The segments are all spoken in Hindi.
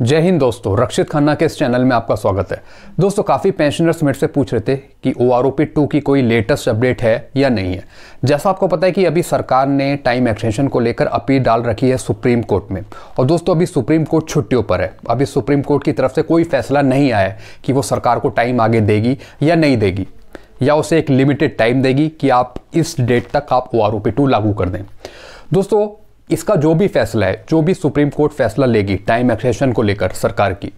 जय हिंद दोस्तों रक्षित खन्ना के इस चैनल में आपका स्वागत है दोस्तों काफ़ी पेंशनर्स मेरे से पूछ रहे थे कि O R O P two की कोई लेटेस्ट अपडेट है या नहीं है जैसा आपको पता है कि अभी सरकार ने टाइम एक्सटेंशन को लेकर अपील डाल रखी है सुप्रीम कोर्ट में और दोस्तों अभी सुप्रीम कोर्ट छुट्टियों पर है अभी सुप्रीम कोर्ट की तरफ से कोई फैसला नहीं आया कि वो सरकार को टाइम आगे देगी या नहीं देगी या उसे एक लिमिटेड टाइम देगी कि आप इस डेट तक आप O R O P two लागू कर दें दोस्तों इसका जो भी फैसला है जो भी सुप्रीम कोर्ट फैसला लेगी टाइम एक्सेशन को लेकर सरकार की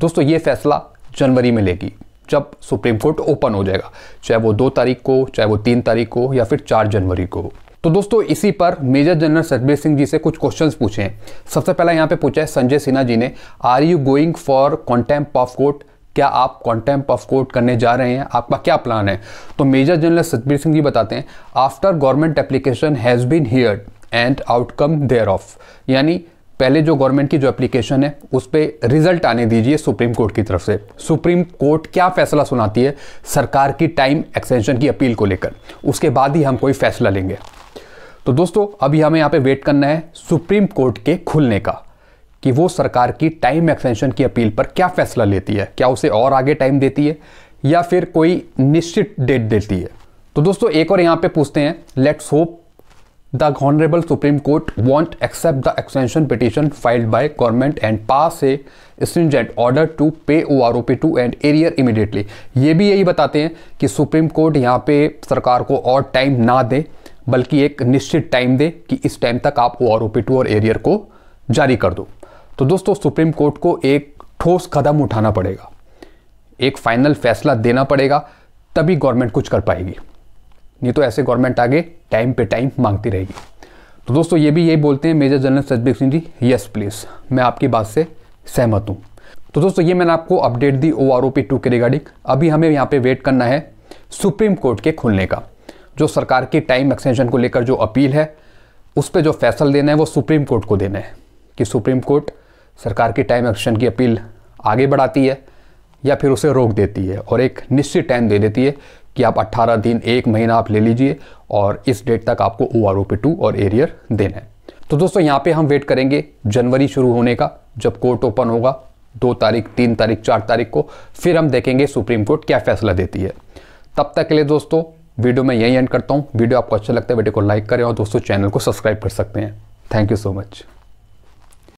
दोस्तों ये फैसला जनवरी में लेगी जब सुप्रीम कोर्ट ओपन हो जाएगा चाहे वो दो तारीख को चाहे वो तीन तारीख को या फिर चार जनवरी को तो दोस्तों इसी पर मेजर जनरल सतबीर सिंह जी से कुछ क्वेश्चंस पूछे हैं सबसे पहला यहाँ पे पूछा है संजय सिन्हा जी ने are you going for contempt of court क्या आप कॉन्टेम्प ऑफ कोर्ट करने जा रहे हैं आपका क्या प्लान है तो मेजर जनरल सतबीर सिंह जी बताते हैं after government application has been heard and outcome thereof यानी पहले जो गवर्नमेंट की जो एप्लीकेशन है उस पर रिजल्ट आने दीजिए सुप्रीम कोर्ट की तरफ से सुप्रीम कोर्ट क्या फैसला सुनाती है सरकार की टाइम एक्सटेंशन की अपील को लेकर उसके बाद ही हम कोई फैसला लेंगे तो दोस्तों अभी हमें यहाँ पे वेट करना है सुप्रीम कोर्ट के खुलने का कि वो सरकार की टाइम एक्सटेंशन की अपील पर क्या फैसला लेती है क्या उसे और आगे टाइम देती है या फिर कोई निश्चित डेट देती है तो दोस्तों एक और यहाँ पे पूछते हैं let's hope the Honorable Supreme Court won't accept the extension petition filed by government and pass a stringent order to pay O R O P two and arrear immediately ये भी यही बताते हैं कि सुप्रीम कोर्ट यहाँ पे सरकार को और टाइम ना दे बल्कि एक निश्चित टाइम दे कि इस टाइम तक आप O R O P two और एरियर को जारी कर दो तो दोस्तों सुप्रीम कोर्ट को एक ठोस कदम उठाना पड़ेगा एक फाइनल फैसला देना पड़ेगा तभी गवर्नमेंट कुछ कर पाएगी नहीं तो ऐसे गवर्नमेंट आगे टाइम पे टाइम मांगती रहेगी तो दोस्तों ये भी यही बोलते हैं major general Satbir Singh ji yes please मैं आपकी बात से सहमत हूँ तो दोस्तों ये मैंने आपको अपडेट दी O R O P two के रिगार्डिंग अभी हमें यहाँ पे वेट करना है सुप्रीम कोर्ट के खुलने का जो सरकार की टाइम एक्सटेंशन को लेकर जो अपील है उस पर जो फैसल देना है वो सुप्रीम कोर्ट को देना है कि सुप्रीम कोर्ट सरकार की टाइम एक्सटेंशन की अपील आगे बढ़ाती है या फिर उसे रोक देती है और एक निश्चित टाइम दे देती है कि आप 18 दिन एक महीना आप ले लीजिए और इस डेट तक आपको O R O P two और एरियर e देना है तो दोस्तों यहाँ पे हम वेट करेंगे जनवरी शुरू होने का जब कोर्ट ओपन होगा दो तारीख तीन तारीख चार तारीख को फिर हम देखेंगे सुप्रीम कोर्ट क्या फैसला देती है तब तक के लिए दोस्तों वीडियो में यही एंड करता हूँ वीडियो आपको अच्छा लगता है वीडियो को लाइक करें और दोस्तों चैनल को सब्सक्राइब कर सकते हैं थैंक यू सो मच